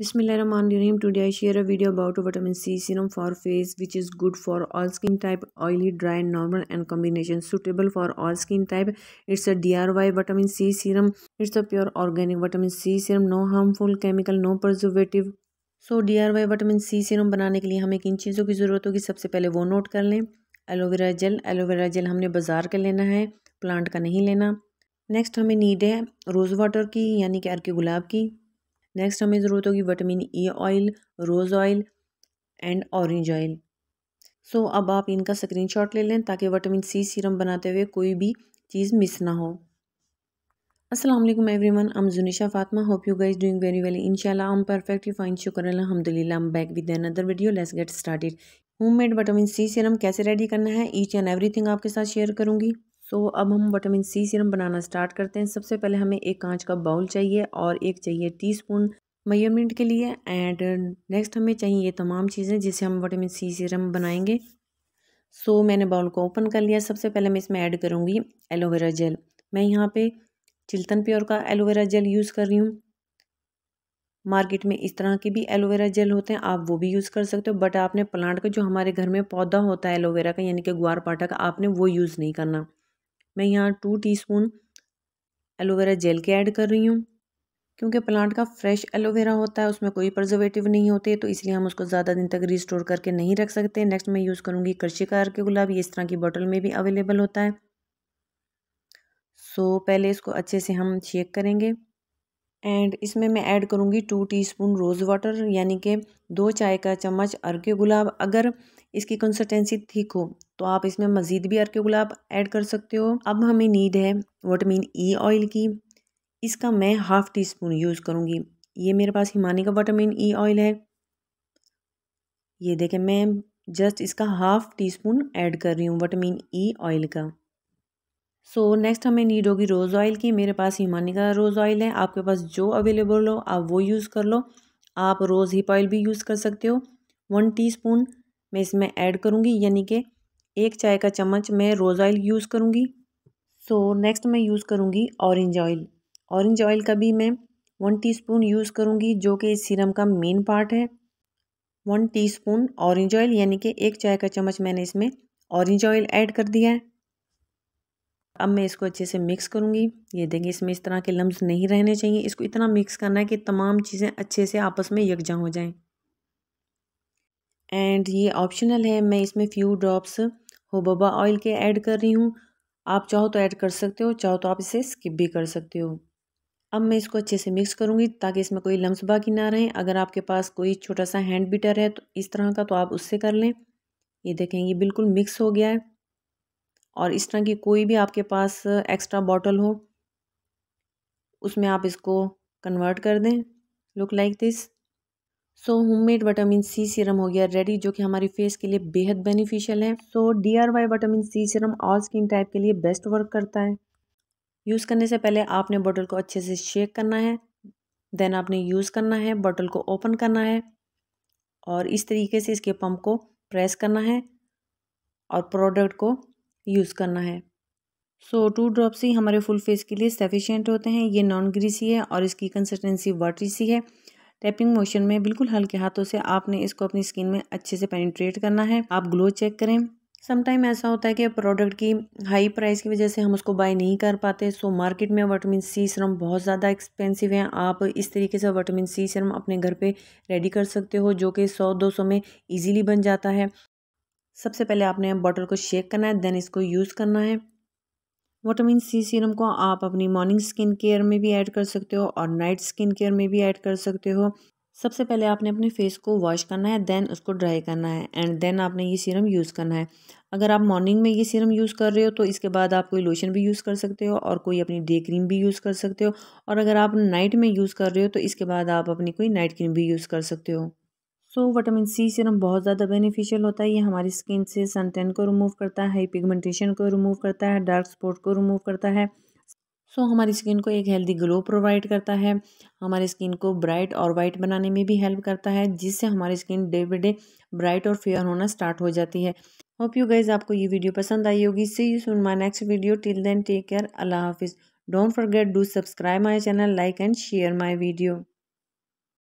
बिसमिल today I share video about vitamin C serum for face which is good for all skin type oily dry normal and combination suitable for all skin type it's a D R Y vitamin C serum it's a pure organic vitamin C serum no harmful chemical no preservative so D R Y vitamin C serum बनाने के लिए हमें किन चीज़ों की ज़रूरत होगी सबसे पहले वो नोट कर लें एलोवेरा जेल एलोवेरा जेल हमने बाजार का लेना है प्लांट का नहीं लेना नेक्स्ट हमें नीड है रोज़ वाटर की यानी कि अर के गुलाब की नेक्स्ट हमें ज़रूरत होगी vitamin E oil rose oil and orange oil so अब आप इनका स्क्रीनशॉट ले लें ताकि विटामिन सी सीरम बनाते हुए कोई भी चीज़ मिस ना हो असलम everyone am Junisha Fatima hope you guys doing very well इनशाला अम परफेक्टली फाइन शुक्र अलहमदिल्ला am back with another video let's get started homemade vitamin C serum कैसे रेडी करना है ईच एंड एवरीथिंग आपके साथ शेयर करूंगी सो so, अब हम विटामिन सी सीरम बनाना स्टार्ट करते हैं सबसे पहले हमें एक कांच का बाउल चाहिए और एक चाहिए टीस्पून मेजरमेंट के लिए एंड नेक्स्ट हमें चाहिए ये तमाम चीज़ें जिसे हम विटामिन सी सीरम बनाएंगे सो so, मैंने बाउल को ओपन कर लिया सबसे पहले मैं इसमें ऐड करूँगी एलोवेरा जेल मैं यहाँ पर चिल्तन प्योर का एलोवेरा जेल यूज़ कर रही हूँ मार्केट में इस तरह के भी एलोवेरा जेल होते हैं आप वो भी यूज़ कर सकते हो बट आपने प्लांट का जो हमारे घर में पौधा होता है एलोवेरा का यानी कि ग्वार पाटा का आपने वो यूज़ नहीं करना मैं यहाँ टू टीस्पून एलोवेरा जेल के ऐड कर रही हूँ क्योंकि प्लांट का फ्रेश एलोवेरा होता है उसमें कोई प्रजर्वेटिव नहीं होते तो इसलिए हम उसको ज़्यादा दिन तक रिस्टोर करके नहीं रख सकते नेक्स्ट मैं यूज़ करूँगी कर्शिका के गुलाब ये इस तरह की बॉटल में भी अवेलेबल होता है सो पहले इसको अच्छे से हम चेक करेंगे एंड इसमें मैं ऐड करूँगी टू टीस्पून रोज़ वाटर यानी कि दो चाय का चम्मच अरके गुलाब अगर इसकी कंसिस्टेंसी थिक हो तो आप इसमें मज़ीद भी अरके गुलाब ऐड कर सकते हो अब हमें नीड है विटामिन ई ऑयल की इसका मैं हाफ़ टी स्पून यूज़ करूँगी ये मेरे पास हिमानी का विटामिन ई ऑयल है ये देखें मैं जस्ट इसका हाफ़ टी स्पून ऐड कर रही हूँ विटामिन ई ऑयल का सो so, नेक्स्ट हमें नीड होगी रोज़ ऑयल की मेरे पास हिमानी का रोज़ ऑयल है आपके पास जो अवेलेबल हो आप वो यूज़ कर लो आप रोज़ हिप ऑयल भी यूज़ कर सकते हो वन टीस्पून मैं इसमें ऐड करूँगी यानी कि एक चाय का चम्मच मैं रोज़ ऑयल यूज़ करूँगी सो so, नेक्स्ट मैं यूज़ करूँगी ऑरेंज ऑयल ऑरेंज ऑयल का भी मैं वन स्पून यूज़ करूँगी जो कि इस सीरम का मेन पार्ट है वन स्पून ऑरेंज ऑयल यानी कि एक चाय का चम्मच मैंने इसमें ऑरेंज ऑयल ऐड कर दिया है अब मैं इसको अच्छे से मिक्स करूँगी ये देखें इसमें इस तरह के लम्ब नहीं रहने चाहिए इसको इतना मिक्स करना है कि तमाम चीज़ें अच्छे से आपस में यकजा हो जाएँ एंड ये ऑप्शनल है मैं इसमें फ्यू ड्रॉप्स होबोबा ऑयल के ऐड कर रही हूँ आप चाहो तो ऐड कर सकते हो चाहो तो आप इसे स्किप भी कर सकते हो अब मैं इसको अच्छे से मिक्स करूँगी ताकि इसमें कोई लम्स बाकी ना रहें अगर आपके पास कोई छोटा सा हैंड बीटर है तो इस तरह का तो आप उससे कर लें ये देखें ये बिल्कुल मिक्स हो गया है और इस तरह की कोई भी आपके पास एक्स्ट्रा बॉटल हो उसमें आप इसको कन्वर्ट कर दें look like this so homemade vitamin C serum हो गया रेडी जो कि हमारी फेस के लिए बेहद बेनिफिशियल है so D R Y vitamin C serum all skin type के लिए बेस्ट वर्क करता है यूज़ करने से पहले आपने बॉटल को अच्छे से शेक करना है देन आपने यूज़ करना है बॉटल को ओपन करना है और इस तरीके से इसके पम्प को प्रेस करना है और प्रोडक्ट को यूज़ करना है सो टू ड्रॉप्स ही हमारे फुल फेस के लिए सफिशेंट होते हैं ये नॉन ग्रीसी है और इसकी कंसिस्टेंसी वाटरी सी है टैपिंग मोशन में बिल्कुल हल्के हाथों से आपने इसको अपनी स्किन में अच्छे से पेनिट्रेट करना है आप ग्लो चेक करें समटाइम ऐसा होता है कि प्रोडक्ट की हाई प्राइस की वजह से हम उसको बाय नहीं कर पाते सो मार्केट में वाटामिन सी सिरम बहुत ज़्यादा एक्सपेंसिव है आप इस तरीके से वाटामिन सी सिरम अपने घर पे रेडी कर सकते हो जो कि सौ दो सौ में इजीली बन जाता है सबसे पहले आपने बॉटल को शेक करना है देन इसको यूज़ करना है विटामिन सी सीरम को आप अपनी मॉर्निंग स्किन केयर में भी ऐड कर सकते हो और नाइट स्किन केयर में भी ऐड कर सकते हो सबसे पहले आपने अपने फेस को वॉश करना है देन उसको ड्राई करना है एंड देन आपने ये सीरम यूज़ करना है अगर आप मॉर्निंग में ये सीरम यूज़ कर रहे हो तो इसके बाद आप कोई लोशन भी यूज़ कर सकते हो और कोई अपनी डे क्रीम भी यूज़ कर सकते हो और अगर आप नाइट में यूज़ कर रहे हो तो इसके बाद आप अपनी कोई नाइट क्रीम भी यूज़ कर सकते हो सो विटामिन सी सिरम बहुत ज़्यादा बेनिफिशियल होता है ये हमारी स्किन से सन टेन को रिमूव करता है पिगमेंटेशन को रिमूव करता है डार्क स्पॉट को रिमूव करता है सो so, हमारी स्किन को एक हेल्दी ग्लो प्रोवाइड करता है हमारी स्किन को ब्राइट और वाइट बनाने में भी हेल्प करता है जिससे हमारी skin day by day bright और फेयर होना स्टार्ट हो जाती है होप यू गाइज आपको ये वीडियो पसंद आई होगी see you soon my next video till then take care अल्लाह हाफिज़ don't forget to subscribe my channel like and share my video